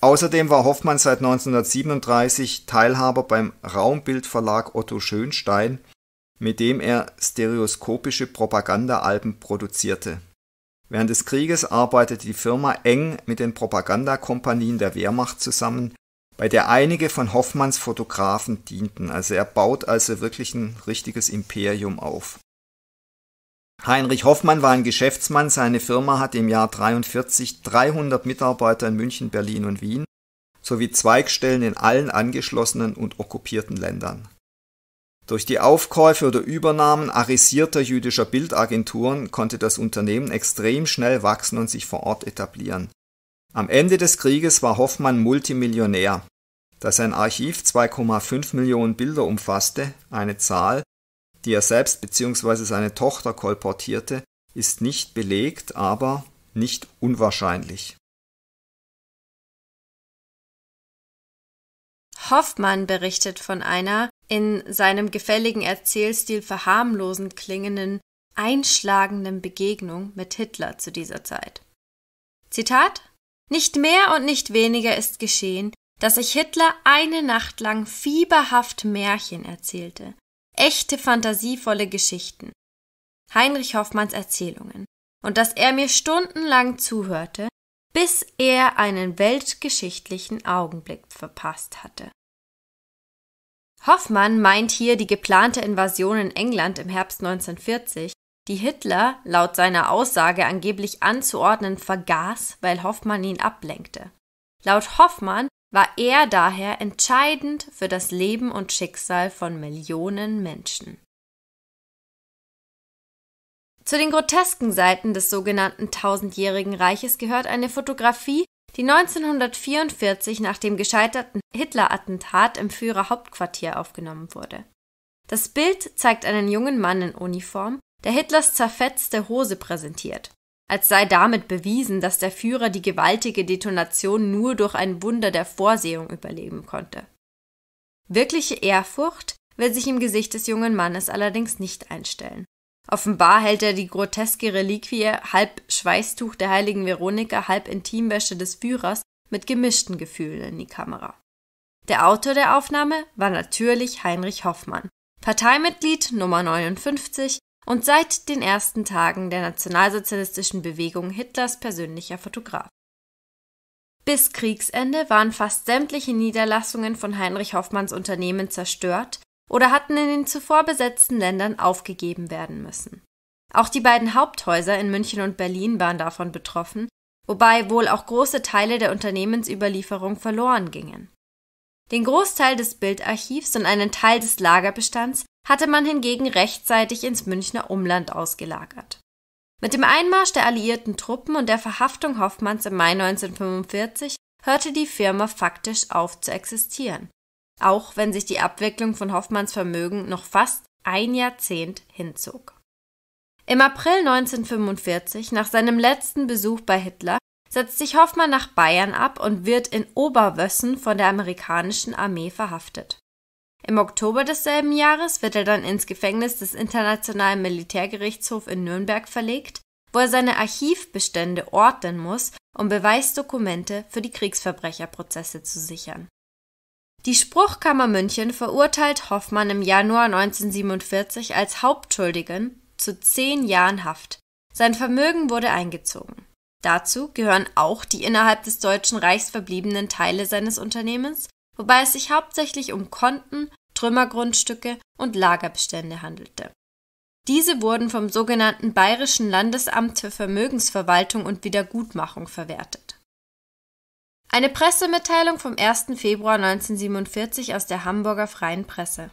Außerdem war Hoffmann seit 1937 Teilhaber beim Raumbildverlag Otto Schönstein, mit dem er stereoskopische Propaganda-Alben produzierte Während des Krieges arbeitete die Firma eng mit den Propagandakompanien der Wehrmacht zusammen, bei der einige von Hoffmanns Fotografen dienten. Also er baut also wirklich ein richtiges Imperium auf. Heinrich Hoffmann war ein Geschäftsmann. Seine Firma hatte im Jahr 43 300 Mitarbeiter in München, Berlin und Wien sowie Zweigstellen in allen angeschlossenen und okkupierten Ländern. Durch die Aufkäufe oder Übernahmen arisierter jüdischer Bildagenturen konnte das Unternehmen extrem schnell wachsen und sich vor Ort etablieren. Am Ende des Krieges war Hoffmann Multimillionär. Da sein Archiv 2,5 Millionen Bilder umfasste, eine Zahl, die er selbst bzw. seine Tochter kolportierte, ist nicht belegt, aber nicht unwahrscheinlich. Hoffmann berichtet von einer in seinem gefälligen Erzählstil verharmlosen klingenden, einschlagenden Begegnung mit Hitler zu dieser Zeit. Zitat Nicht mehr und nicht weniger ist geschehen, dass ich Hitler eine Nacht lang fieberhaft Märchen erzählte, echte fantasievolle Geschichten, Heinrich Hoffmanns Erzählungen, und dass er mir stundenlang zuhörte, bis er einen weltgeschichtlichen Augenblick verpasst hatte. Hoffmann meint hier die geplante Invasion in England im Herbst 1940, die Hitler laut seiner Aussage angeblich anzuordnen vergaß, weil Hoffmann ihn ablenkte. Laut Hoffmann war er daher entscheidend für das Leben und Schicksal von Millionen Menschen. Zu den grotesken Seiten des sogenannten Tausendjährigen Reiches gehört eine Fotografie, die 1944 nach dem gescheiterten Hitler-Attentat im Führerhauptquartier aufgenommen wurde. Das Bild zeigt einen jungen Mann in Uniform, der Hitlers zerfetzte Hose präsentiert, als sei damit bewiesen, dass der Führer die gewaltige Detonation nur durch ein Wunder der Vorsehung überleben konnte. Wirkliche Ehrfurcht will sich im Gesicht des jungen Mannes allerdings nicht einstellen Offenbar hält er die groteske Reliquie, halb Schweißtuch der heiligen Veronika, halb Intimwäsche des Führers, mit gemischten Gefühlen in die Kamera. Der Autor der Aufnahme war natürlich Heinrich Hoffmann, Parteimitglied Nummer 59 und seit den ersten Tagen der nationalsozialistischen Bewegung Hitlers persönlicher Fotograf. Bis Kriegsende waren fast sämtliche Niederlassungen von Heinrich Hoffmanns Unternehmen zerstört, oder hatten in den zuvor besetzten Ländern aufgegeben werden müssen. Auch die beiden Haupthäuser in München und Berlin waren davon betroffen, wobei wohl auch große Teile der Unternehmensüberlieferung verloren gingen. Den Großteil des Bildarchivs und einen Teil des Lagerbestands hatte man hingegen rechtzeitig ins Münchner Umland ausgelagert. Mit dem Einmarsch der alliierten Truppen und der Verhaftung Hoffmanns im Mai 1945 hörte die Firma faktisch auf zu existieren auch wenn sich die Abwicklung von Hoffmanns Vermögen noch fast ein Jahrzehnt hinzog. Im April 1945, nach seinem letzten Besuch bei Hitler, setzt sich Hoffmann nach Bayern ab und wird in Oberwössen von der amerikanischen Armee verhaftet. Im Oktober desselben Jahres wird er dann ins Gefängnis des Internationalen Militärgerichtshofs in Nürnberg verlegt, wo er seine Archivbestände ordnen muss, um Beweisdokumente für die Kriegsverbrecherprozesse zu sichern. Die Spruchkammer München verurteilt Hoffmann im Januar 1947 als Hauptschuldigen zu zehn Jahren Haft. Sein Vermögen wurde eingezogen. Dazu gehören auch die innerhalb des Deutschen Reichs verbliebenen Teile seines Unternehmens, wobei es sich hauptsächlich um Konten, Trümmergrundstücke und Lagerbestände handelte. Diese wurden vom sogenannten Bayerischen Landesamt für Vermögensverwaltung und Wiedergutmachung verwertet. Eine Pressemitteilung vom 1. Februar 1947 aus der Hamburger Freien Presse.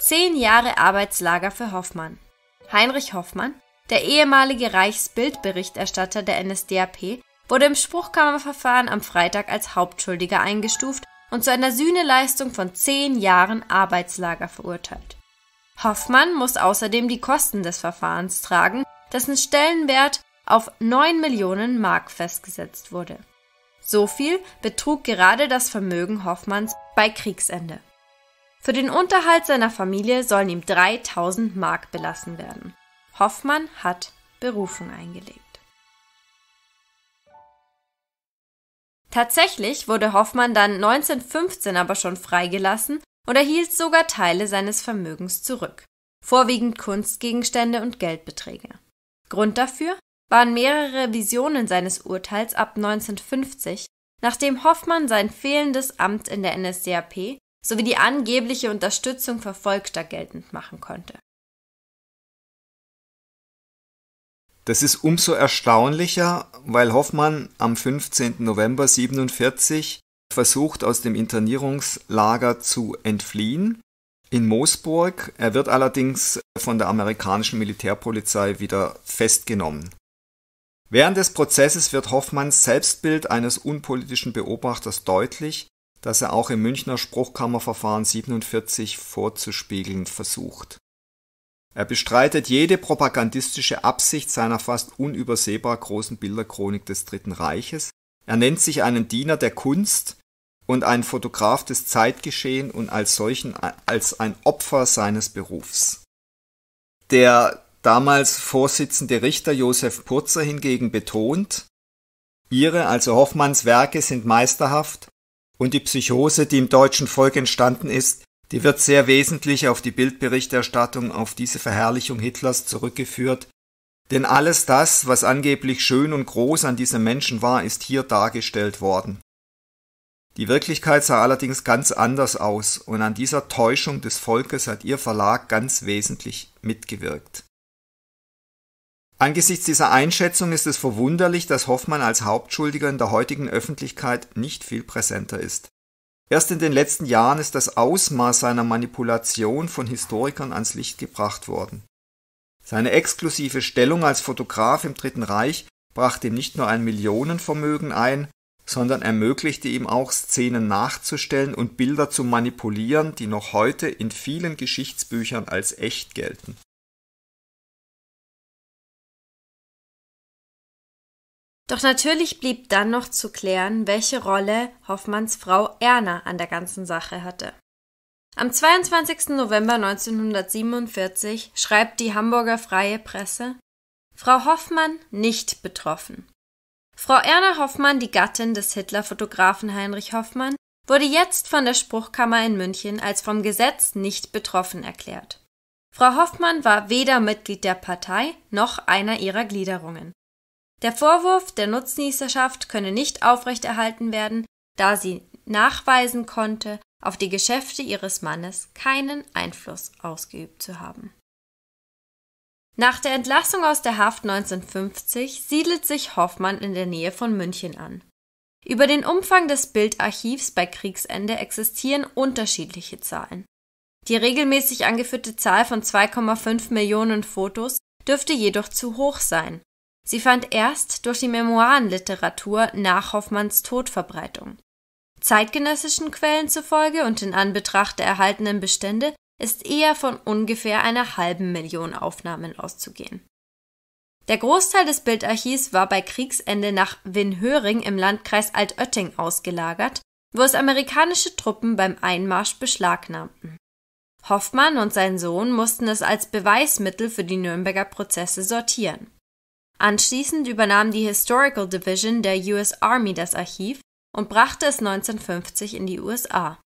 Zehn Jahre Arbeitslager für Hoffmann. Heinrich Hoffmann, der ehemalige Reichsbildberichterstatter der NSDAP, wurde im Spruchkammerverfahren am Freitag als Hauptschuldiger eingestuft und zu einer Sühneleistung von zehn Jahren Arbeitslager verurteilt. Hoffmann muss außerdem die Kosten des Verfahrens tragen, dessen Stellenwert auf 9 Millionen Mark festgesetzt wurde so viel betrug gerade das Vermögen Hoffmanns bei Kriegsende. Für den Unterhalt seiner Familie sollen ihm 3000 Mark belassen werden. Hoffmann hat Berufung eingelegt. Tatsächlich wurde Hoffmann dann 1915 aber schon freigelassen und erhielt sogar Teile seines Vermögens zurück, vorwiegend Kunstgegenstände und Geldbeträge. Grund dafür waren mehrere Visionen seines Urteils ab 1950, nachdem Hoffmann sein fehlendes Amt in der NSDAP sowie die angebliche Unterstützung Verfolgter geltend machen konnte. Das ist umso erstaunlicher, weil Hoffmann am 15. November 1947 versucht, aus dem Internierungslager zu entfliehen in Moosburg. Er wird allerdings von der amerikanischen Militärpolizei wieder festgenommen. Während des Prozesses wird Hoffmanns Selbstbild eines unpolitischen Beobachters deutlich, das er auch im Münchner Spruchkammerverfahren 47 vorzuspiegeln versucht. Er bestreitet jede propagandistische Absicht seiner fast unübersehbar großen Bilderchronik des Dritten Reiches. Er nennt sich einen Diener der Kunst und einen Fotograf des Zeitgeschehen und als solchen als ein Opfer seines Berufs. Der damals Vorsitzende Richter Josef Purzer hingegen betont, ihre, also Hoffmanns Werke sind meisterhaft und die Psychose, die im deutschen Volk entstanden ist, die wird sehr wesentlich auf die Bildberichterstattung, auf diese Verherrlichung Hitlers zurückgeführt, denn alles das, was angeblich schön und groß an diesem Menschen war, ist hier dargestellt worden. Die Wirklichkeit sah allerdings ganz anders aus, und an dieser Täuschung des Volkes hat ihr Verlag ganz wesentlich mitgewirkt. Angesichts dieser Einschätzung ist es verwunderlich, dass Hoffmann als Hauptschuldiger in der heutigen Öffentlichkeit nicht viel präsenter ist. Erst in den letzten Jahren ist das Ausmaß seiner Manipulation von Historikern ans Licht gebracht worden. Seine exklusive Stellung als Fotograf im Dritten Reich brachte ihm nicht nur ein Millionenvermögen ein, sondern ermöglichte ihm auch Szenen nachzustellen und Bilder zu manipulieren, die noch heute in vielen Geschichtsbüchern als echt gelten Doch natürlich blieb dann noch zu klären, welche Rolle Hoffmanns Frau Erna an der ganzen Sache hatte. Am 22. November 1947 schreibt die Hamburger Freie Presse Frau Hoffmann nicht betroffen. Frau Erna Hoffmann, die Gattin des Hitler-Fotografen Heinrich Hoffmann, wurde jetzt von der Spruchkammer in München als vom Gesetz nicht betroffen erklärt. Frau Hoffmann war weder Mitglied der Partei noch einer ihrer Gliederungen. Der Vorwurf der Nutznießerschaft könne nicht aufrechterhalten werden, da sie nachweisen konnte, auf die Geschäfte ihres Mannes keinen Einfluss ausgeübt zu haben. Nach der Entlassung aus der Haft 1950 siedelt sich Hoffmann in der Nähe von München an. Über den Umfang des Bildarchivs bei Kriegsende existieren unterschiedliche Zahlen. Die regelmäßig angeführte Zahl von 2,5 Millionen Fotos dürfte jedoch zu hoch sein, Sie fand erst durch die Memoirenliteratur nach Hoffmanns Tod Verbreitung. Zeitgenössischen Quellen zufolge und in Anbetracht der erhaltenen Bestände ist eher von ungefähr einer halben Million Aufnahmen auszugehen. Der Großteil des Bildarchivs war bei Kriegsende nach Winhöring im Landkreis Altötting ausgelagert, wo es amerikanische Truppen beim Einmarsch beschlagnahmten. Hoffmann und sein Sohn mussten es als Beweismittel für die Nürnberger Prozesse sortieren. Anschließend übernahm die Historical Division der US Army das Archiv und brachte es 1950 in die USA.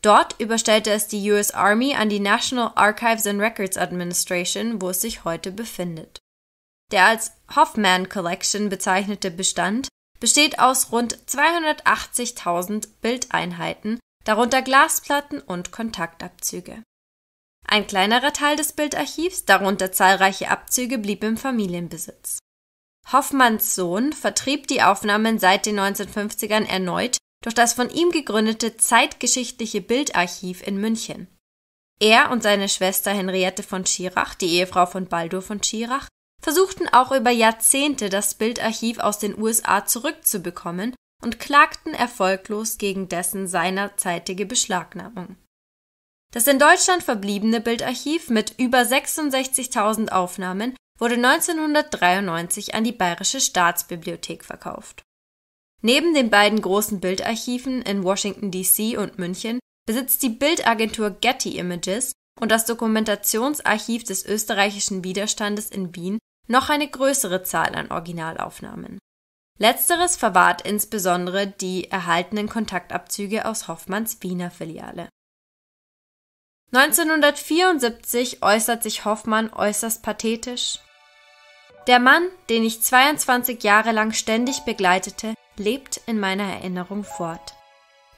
Dort überstellte es die US Army an die National Archives and Records Administration, wo es sich heute befindet. Der als Hoffman Collection bezeichnete Bestand besteht aus rund 280.000 Bildeinheiten, darunter Glasplatten und Kontaktabzüge ein kleinerer Teil des Bildarchivs, darunter zahlreiche Abzüge, blieb im Familienbesitz. Hoffmanns Sohn vertrieb die Aufnahmen seit den 1950ern erneut durch das von ihm gegründete Zeitgeschichtliche Bildarchiv in München. Er und seine Schwester Henriette von Schirach, die Ehefrau von Baldur von Schirach, versuchten auch über Jahrzehnte das Bildarchiv aus den USA zurückzubekommen und klagten erfolglos gegen dessen seinerzeitige Beschlagnahmung. Das in Deutschland verbliebene Bildarchiv mit über 66.000 Aufnahmen wurde 1993 an die Bayerische Staatsbibliothek verkauft. Neben den beiden großen Bildarchiven in Washington DC und München besitzt die Bildagentur Getty Images und das Dokumentationsarchiv des österreichischen Widerstandes in Wien noch eine größere Zahl an Originalaufnahmen. Letzteres verwahrt insbesondere die erhaltenen Kontaktabzüge aus Hoffmanns Wiener Filiale. 1974 äußert sich Hoffmann äußerst pathetisch. Der Mann, den ich 22 Jahre lang ständig begleitete, lebt in meiner Erinnerung fort.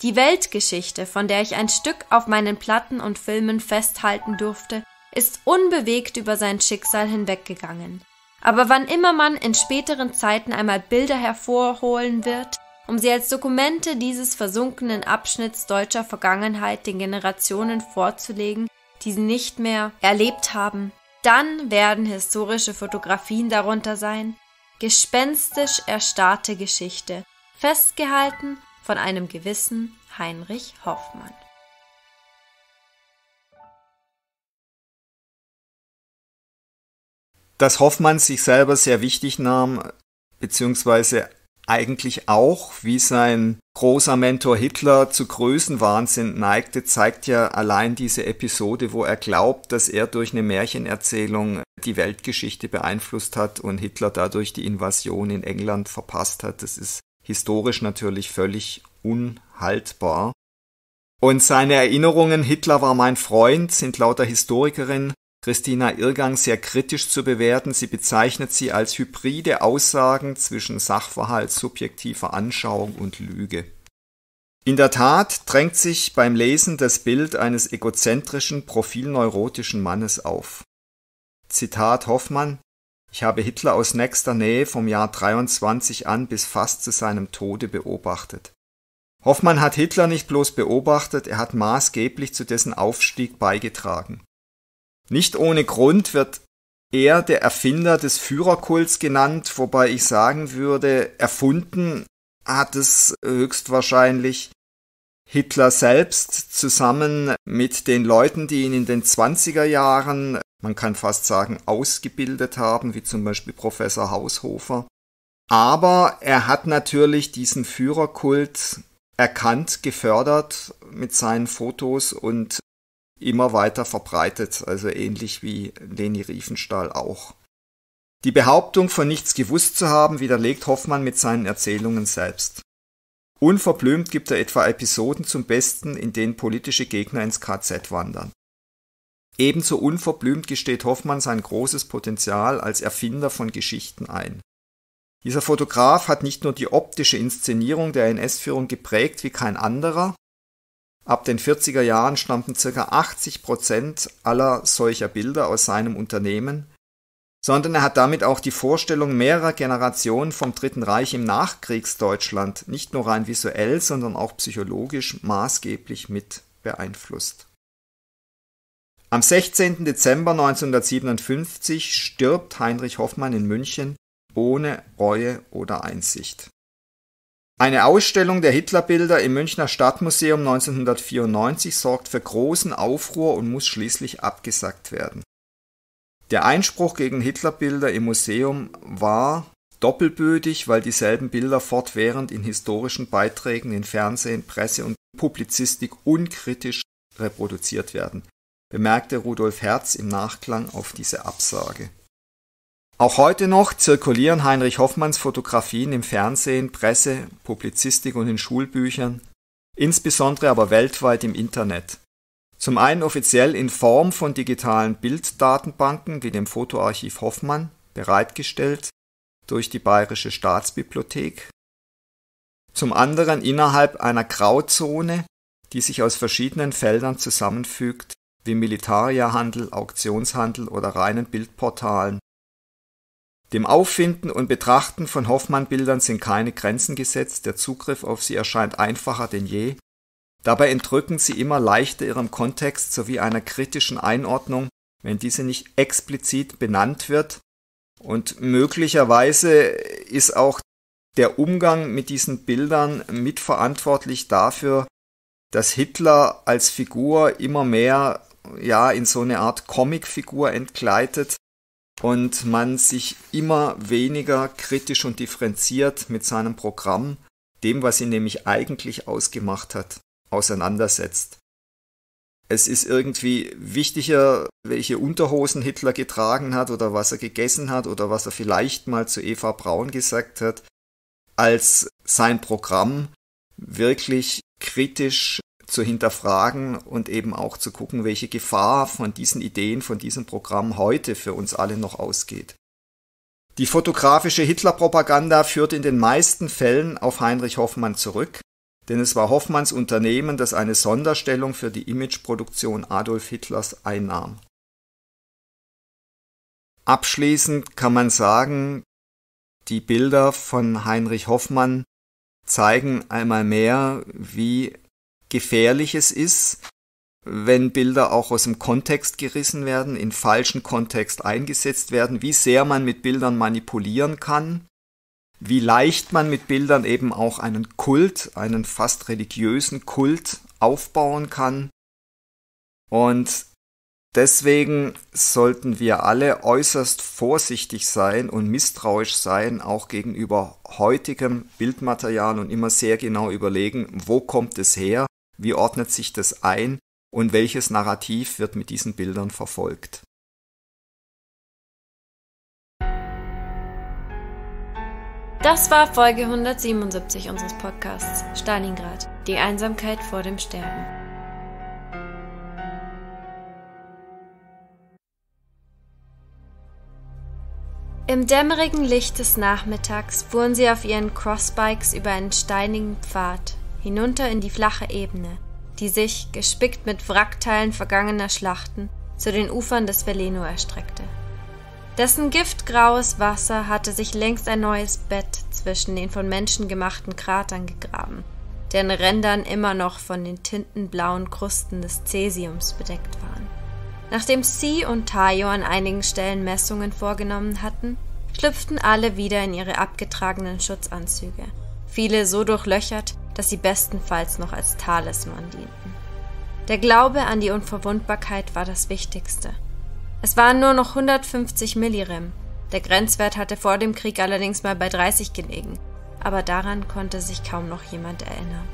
Die Weltgeschichte, von der ich ein Stück auf meinen Platten und Filmen festhalten durfte, ist unbewegt über sein Schicksal hinweggegangen. Aber wann immer man in späteren Zeiten einmal Bilder hervorholen wird, um sie als Dokumente dieses versunkenen Abschnitts deutscher Vergangenheit den Generationen vorzulegen, die sie nicht mehr erlebt haben. Dann werden historische Fotografien darunter sein, gespenstisch erstarrte Geschichte, festgehalten von einem gewissen Heinrich Hoffmann. Dass Hoffmann sich selber sehr wichtig nahm, beziehungsweise eigentlich auch, wie sein großer Mentor Hitler zu Größenwahnsinn neigte, zeigt ja allein diese Episode, wo er glaubt, dass er durch eine Märchenerzählung die Weltgeschichte beeinflusst hat und Hitler dadurch die Invasion in England verpasst hat. Das ist historisch natürlich völlig unhaltbar. Und seine Erinnerungen, Hitler war mein Freund, sind lauter Historikerin Christina Irrgang sehr kritisch zu bewerten. Sie bezeichnet sie als hybride Aussagen zwischen Sachverhalt, subjektiver Anschauung und Lüge. In der Tat drängt sich beim Lesen das Bild eines egozentrischen, profilneurotischen Mannes auf. Zitat Hoffmann Ich habe Hitler aus nächster Nähe vom Jahr 23 an bis fast zu seinem Tode beobachtet. Hoffmann hat Hitler nicht bloß beobachtet, er hat maßgeblich zu dessen Aufstieg beigetragen. Nicht ohne Grund wird er der Erfinder des Führerkults genannt, wobei ich sagen würde, erfunden hat es höchstwahrscheinlich Hitler selbst zusammen mit den Leuten, die ihn in den 20er Jahren, man kann fast sagen, ausgebildet haben, wie zum Beispiel Professor Haushofer. Aber er hat natürlich diesen Führerkult erkannt, gefördert mit seinen Fotos und immer weiter verbreitet, also ähnlich wie Leni Riefenstahl auch. Die Behauptung, von nichts gewusst zu haben, widerlegt Hoffmann mit seinen Erzählungen selbst. Unverblümt gibt er etwa Episoden zum Besten, in denen politische Gegner ins KZ wandern. Ebenso unverblümt gesteht Hoffmann sein großes Potenzial als Erfinder von Geschichten ein. Dieser Fotograf hat nicht nur die optische Inszenierung der NS-Führung geprägt wie kein anderer, Ab den 40er Jahren stammten ca. 80 Prozent aller solcher Bilder aus seinem Unternehmen, sondern er hat damit auch die Vorstellung mehrerer Generationen vom Dritten Reich im Nachkriegsdeutschland nicht nur rein visuell, sondern auch psychologisch maßgeblich mit beeinflusst. Am 16. Dezember 1957 stirbt Heinrich Hoffmann in München ohne Reue oder Einsicht. Eine Ausstellung der Hitlerbilder im Münchner Stadtmuseum 1994 sorgt für großen Aufruhr und muss schließlich abgesagt werden. Der Einspruch gegen Hitlerbilder im Museum war doppelbödig, weil dieselben Bilder fortwährend in historischen Beiträgen in Fernsehen, Presse und Publizistik unkritisch reproduziert werden, bemerkte Rudolf Herz im Nachklang auf diese Absage auch heute noch zirkulieren Heinrich Hoffmanns Fotografien im Fernsehen, Presse, Publizistik und in Schulbüchern, insbesondere aber weltweit im Internet. Zum einen offiziell in Form von digitalen Bilddatenbanken wie dem Fotoarchiv Hoffmann, bereitgestellt durch die Bayerische Staatsbibliothek, zum anderen innerhalb einer Grauzone, die sich aus verschiedenen Feldern zusammenfügt, wie Militarierhandel, Auktionshandel oder reinen Bildportalen, dem Auffinden und Betrachten von Hoffmann-Bildern sind keine Grenzen gesetzt, der Zugriff auf sie erscheint einfacher denn je. Dabei entrücken sie immer leichter ihrem Kontext sowie einer kritischen Einordnung, wenn diese nicht explizit benannt wird. Und möglicherweise ist auch der Umgang mit diesen Bildern mitverantwortlich dafür, dass Hitler als Figur immer mehr ja in so eine Art Comicfigur entgleitet und man sich immer weniger kritisch und differenziert mit seinem Programm, dem, was ihn nämlich eigentlich ausgemacht hat, auseinandersetzt. Es ist irgendwie wichtiger, welche Unterhosen Hitler getragen hat oder was er gegessen hat oder was er vielleicht mal zu Eva Braun gesagt hat, als sein Programm wirklich kritisch zu hinterfragen und eben auch zu gucken, welche Gefahr von diesen Ideen, von diesem Programm heute für uns alle noch ausgeht. Die fotografische Hitlerpropaganda führt in den meisten Fällen auf Heinrich Hoffmann zurück, denn es war Hoffmanns Unternehmen, das eine Sonderstellung für die Imageproduktion Adolf Hitlers einnahm. Abschließend kann man sagen, die Bilder von Heinrich Hoffmann zeigen einmal mehr, wie Gefährliches ist, wenn Bilder auch aus dem Kontext gerissen werden, in falschen Kontext eingesetzt werden, wie sehr man mit Bildern manipulieren kann, wie leicht man mit Bildern eben auch einen Kult, einen fast religiösen Kult aufbauen kann. Und deswegen sollten wir alle äußerst vorsichtig sein und misstrauisch sein, auch gegenüber heutigem Bildmaterial und immer sehr genau überlegen, wo kommt es her wie ordnet sich das ein und welches Narrativ wird mit diesen Bildern verfolgt? Das war Folge 177 unseres Podcasts Stalingrad, die Einsamkeit vor dem Sterben. Im dämmerigen Licht des Nachmittags fuhren sie auf ihren Crossbikes über einen steinigen Pfad hinunter in die flache Ebene, die sich, gespickt mit Wrackteilen vergangener Schlachten, zu den Ufern des Veleno erstreckte. Dessen giftgraues Wasser hatte sich längst ein neues Bett zwischen den von Menschen gemachten Kratern gegraben, deren Rändern immer noch von den tintenblauen Krusten des Cäsiums bedeckt waren. Nachdem Sie und Tayo an einigen Stellen Messungen vorgenommen hatten, schlüpften alle wieder in ihre abgetragenen Schutzanzüge, viele so durchlöchert, dass sie bestenfalls noch als Talisman dienten. Der Glaube an die Unverwundbarkeit war das Wichtigste. Es waren nur noch 150 Millirem. Der Grenzwert hatte vor dem Krieg allerdings mal bei 30 gelegen, aber daran konnte sich kaum noch jemand erinnern.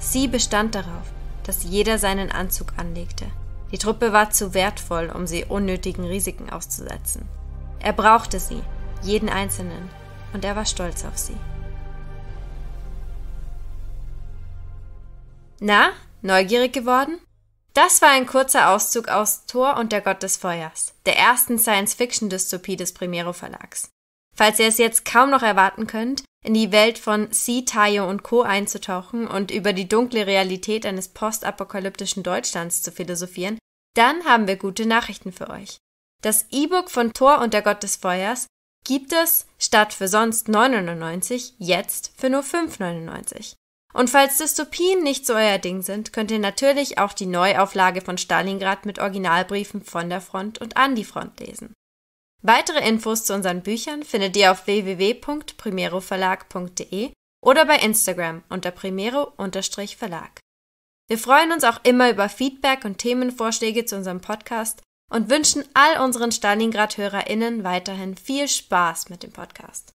Sie bestand darauf, dass jeder seinen Anzug anlegte. Die Truppe war zu wertvoll, um sie unnötigen Risiken auszusetzen. Er brauchte sie, jeden Einzelnen, und er war stolz auf sie. Na, neugierig geworden? Das war ein kurzer Auszug aus Thor und der Gott des Feuers, der ersten Science-Fiction-Dystopie des Primero Verlags. Falls ihr es jetzt kaum noch erwarten könnt, in die Welt von C. Tayo und Co. einzutauchen und über die dunkle Realität eines postapokalyptischen Deutschlands zu philosophieren, dann haben wir gute Nachrichten für euch. Das E-Book von Thor und der Gott des Feuers gibt es statt für sonst 9,99 jetzt für nur 5,99. Und falls Dystopien nicht so euer Ding sind, könnt ihr natürlich auch die Neuauflage von Stalingrad mit Originalbriefen von der Front und an die Front lesen. Weitere Infos zu unseren Büchern findet ihr auf www.primeroverlag.de oder bei Instagram unter primero-verlag. Wir freuen uns auch immer über Feedback und Themenvorschläge zu unserem Podcast und wünschen all unseren Stalingrad-HörerInnen weiterhin viel Spaß mit dem Podcast.